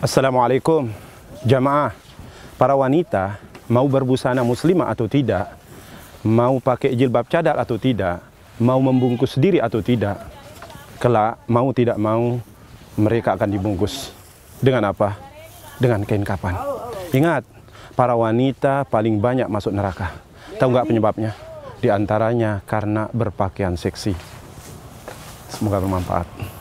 Assalamualaikum jamaah para wanita mau berbusana muslimah atau tidak mau pakai jilbab cadar atau tidak mau membungkus diri atau tidak kelak mau tidak mau mereka akan dibungkus dengan apa dengan kain kapan ingat para wanita paling banyak masuk neraka tahu nggak penyebabnya di antaranya karena berpakaian seksi semoga bermanfaat